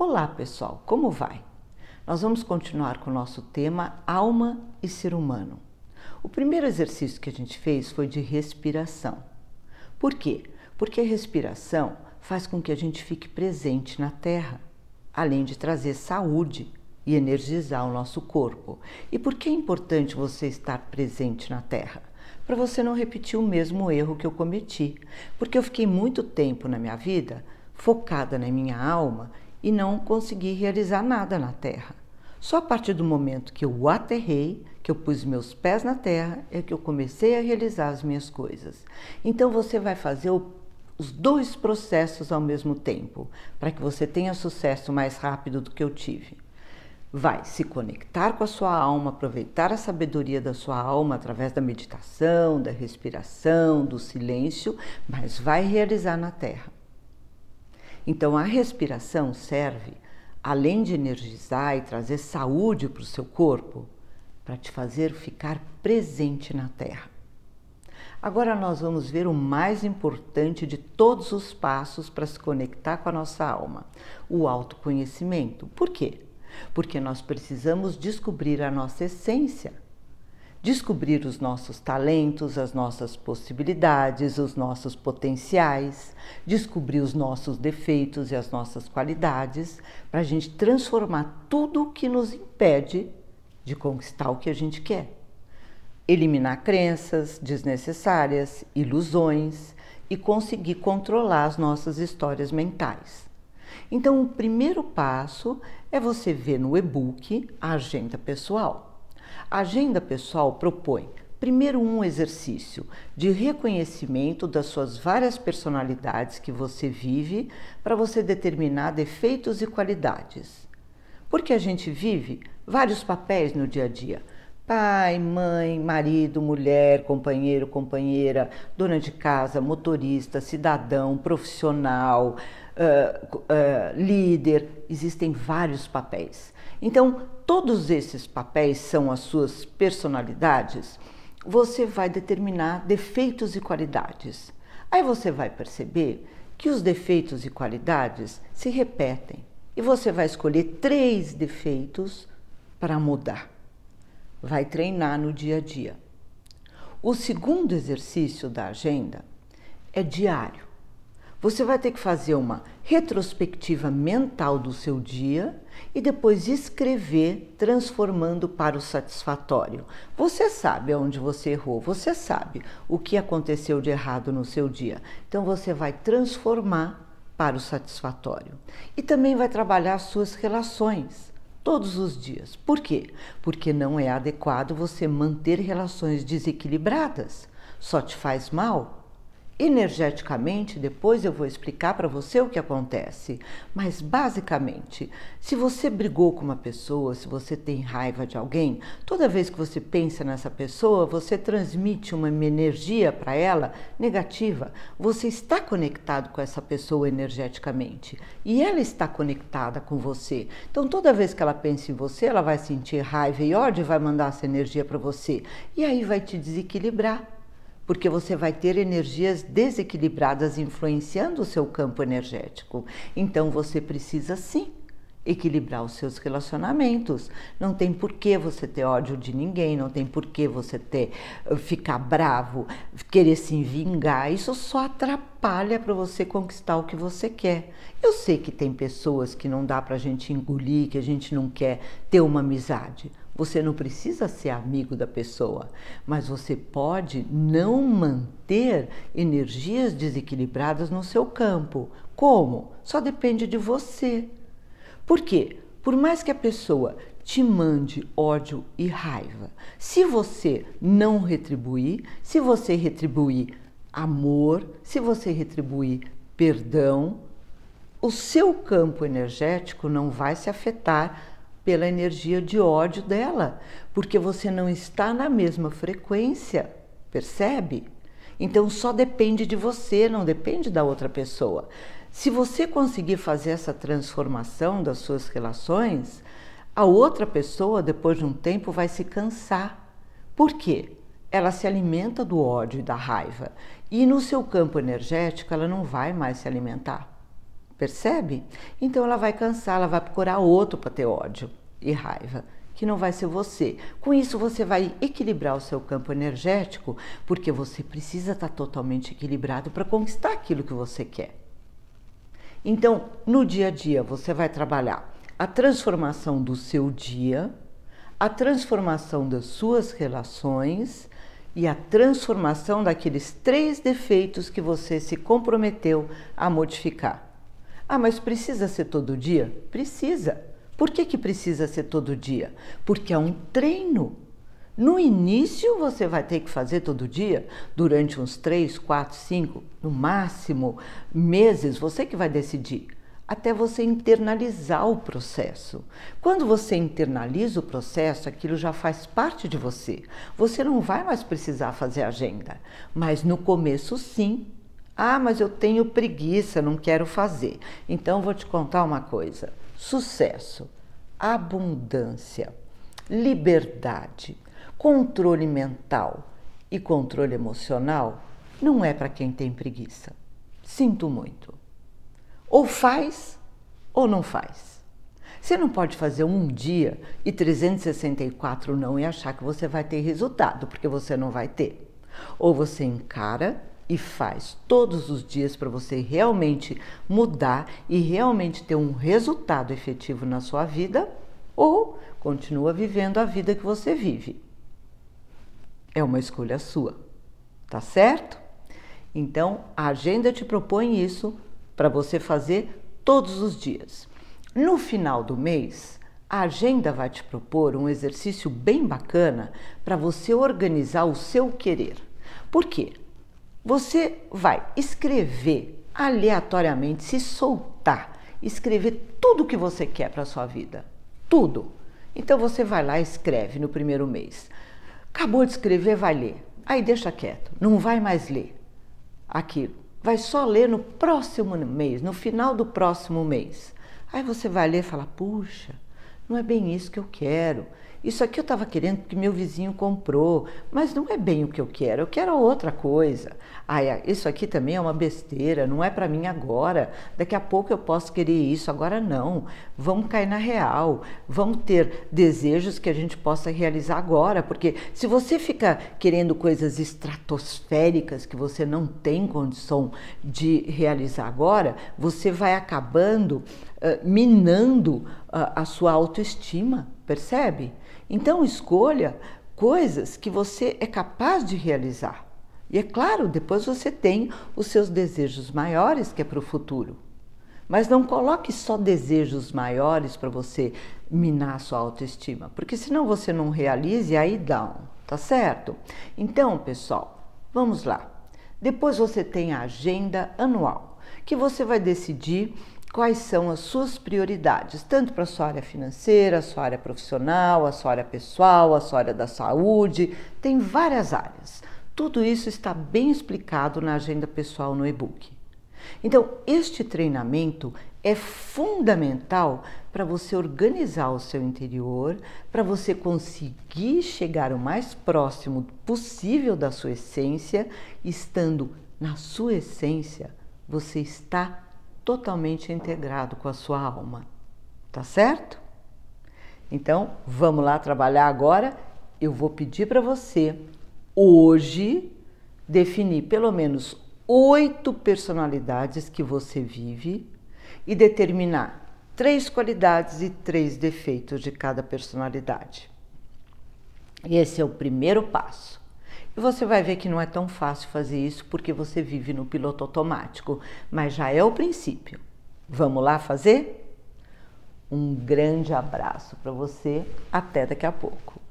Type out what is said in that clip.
Olá, pessoal, como vai? Nós vamos continuar com o nosso tema alma e ser humano. O primeiro exercício que a gente fez foi de respiração. Por quê? Porque a respiração faz com que a gente fique presente na Terra, além de trazer saúde e energizar o nosso corpo. E por que é importante você estar presente na Terra? Para você não repetir o mesmo erro que eu cometi, porque eu fiquei muito tempo na minha vida focada na minha alma e não consegui realizar nada na Terra. Só a partir do momento que eu aterrei, que eu pus meus pés na Terra, é que eu comecei a realizar as minhas coisas. Então você vai fazer o, os dois processos ao mesmo tempo, para que você tenha sucesso mais rápido do que eu tive. Vai se conectar com a sua alma, aproveitar a sabedoria da sua alma através da meditação, da respiração, do silêncio, mas vai realizar na Terra. Então, a respiração serve, além de energizar e trazer saúde para o seu corpo, para te fazer ficar presente na Terra. Agora nós vamos ver o mais importante de todos os passos para se conectar com a nossa alma, o autoconhecimento. Por quê? Porque nós precisamos descobrir a nossa essência descobrir os nossos talentos, as nossas possibilidades, os nossos potenciais, descobrir os nossos defeitos e as nossas qualidades, para a gente transformar tudo o que nos impede de conquistar o que a gente quer. Eliminar crenças desnecessárias, ilusões e conseguir controlar as nossas histórias mentais. Então, o primeiro passo é você ver no e-book a agenda pessoal. A agenda pessoal propõe, primeiro, um exercício de reconhecimento das suas várias personalidades que você vive para você determinar defeitos e qualidades. Porque a gente vive vários papéis no dia a dia pai, mãe, marido, mulher, companheiro, companheira, dona de casa, motorista, cidadão, profissional, uh, uh, líder, existem vários papéis. Então, todos esses papéis são as suas personalidades, você vai determinar defeitos e qualidades. Aí você vai perceber que os defeitos e qualidades se repetem e você vai escolher três defeitos para mudar. Vai treinar no dia a dia. O segundo exercício da agenda é diário. Você vai ter que fazer uma retrospectiva mental do seu dia e depois escrever, transformando para o satisfatório. Você sabe onde você errou, você sabe o que aconteceu de errado no seu dia. Então você vai transformar para o satisfatório. E também vai trabalhar suas relações todos os dias. Por quê? Porque não é adequado você manter relações desequilibradas. Só te faz mal energeticamente, depois eu vou explicar para você o que acontece, mas basicamente, se você brigou com uma pessoa, se você tem raiva de alguém, toda vez que você pensa nessa pessoa, você transmite uma energia para ela negativa. Você está conectado com essa pessoa energeticamente e ela está conectada com você. Então, toda vez que ela pensa em você, ela vai sentir raiva e ódio e vai mandar essa energia para você, e aí vai te desequilibrar porque você vai ter energias desequilibradas influenciando o seu campo energético. Então você precisa sim equilibrar os seus relacionamentos. Não tem por que você ter ódio de ninguém, não tem por que você ter eh, ficar bravo, querer se vingar. Isso só atrapalha para você conquistar o que você quer. Eu sei que tem pessoas que não dá para a gente engolir, que a gente não quer ter uma amizade. Você não precisa ser amigo da pessoa, mas você pode não manter energias desequilibradas no seu campo. Como? Só depende de você. Por quê? Por mais que a pessoa te mande ódio e raiva, se você não retribuir, se você retribuir amor, se você retribuir perdão, o seu campo energético não vai se afetar pela energia de ódio dela, porque você não está na mesma frequência, percebe? Então só depende de você, não depende da outra pessoa. Se você conseguir fazer essa transformação das suas relações, a outra pessoa, depois de um tempo, vai se cansar. Por quê? Ela se alimenta do ódio e da raiva. E no seu campo energético, ela não vai mais se alimentar. Percebe? Então ela vai cansar, ela vai procurar outro para ter ódio e raiva, que não vai ser você. Com isso, você vai equilibrar o seu campo energético, porque você precisa estar totalmente equilibrado para conquistar aquilo que você quer. Então, no dia a dia, você vai trabalhar a transformação do seu dia, a transformação das suas relações e a transformação daqueles três defeitos que você se comprometeu a modificar. Ah, mas precisa ser todo dia? Precisa. Por que, que precisa ser todo dia? Porque é um treino. No início você vai ter que fazer todo dia, durante uns 3, 4, 5, no máximo meses, você que vai decidir, até você internalizar o processo. Quando você internaliza o processo, aquilo já faz parte de você. Você não vai mais precisar fazer agenda, mas no começo sim. Ah, mas eu tenho preguiça, não quero fazer. Então vou te contar uma coisa sucesso, abundância, liberdade, controle mental e controle emocional não é para quem tem preguiça. Sinto muito. Ou faz ou não faz. Você não pode fazer um dia e 364 não e achar que você vai ter resultado, porque você não vai ter. Ou você encara e faz todos os dias para você realmente mudar e realmente ter um resultado efetivo na sua vida, ou continua vivendo a vida que você vive. É uma escolha sua, tá certo? Então a agenda te propõe isso para você fazer todos os dias. No final do mês, a agenda vai te propor um exercício bem bacana para você organizar o seu querer. Por quê? Você vai escrever aleatoriamente, se soltar, escrever tudo o que você quer para a sua vida. Tudo. Então você vai lá e escreve no primeiro mês. Acabou de escrever, vai ler. Aí deixa quieto, não vai mais ler aquilo. Vai só ler no próximo mês, no final do próximo mês. Aí você vai ler e fala: puxa, não é bem isso que eu quero. Isso aqui eu estava querendo porque meu vizinho comprou, mas não é bem o que eu quero, eu quero outra coisa. Ah, isso aqui também é uma besteira, não é para mim agora. Daqui a pouco eu posso querer isso, agora não. Vamos cair na real, vamos ter desejos que a gente possa realizar agora, porque se você fica querendo coisas estratosféricas que você não tem condição de realizar agora, você vai acabando eh, minando eh, a sua autoestima, percebe? Então escolha coisas que você é capaz de realizar. E é claro, depois você tem os seus desejos maiores, que é para o futuro. Mas não coloque só desejos maiores para você minar a sua autoestima, porque senão você não realiza e aí dá, tá certo? Então, pessoal, vamos lá. Depois você tem a agenda anual, que você vai decidir quais são as suas prioridades, tanto para a sua área financeira, a sua área profissional, a sua área pessoal, a sua área da saúde, tem várias áreas. Tudo isso está bem explicado na agenda pessoal no e-book. Então, este treinamento é fundamental para você organizar o seu interior, para você conseguir chegar o mais próximo possível da sua essência, estando na sua essência, você está totalmente integrado com a sua alma. Tá certo? Então, vamos lá trabalhar agora. Eu vou pedir para você hoje definir pelo menos oito personalidades que você vive e determinar três qualidades e três defeitos de cada personalidade. Esse é o primeiro passo. E você vai ver que não é tão fácil fazer isso porque você vive no piloto automático, mas já é o princípio. Vamos lá fazer? Um grande abraço para você, até daqui a pouco.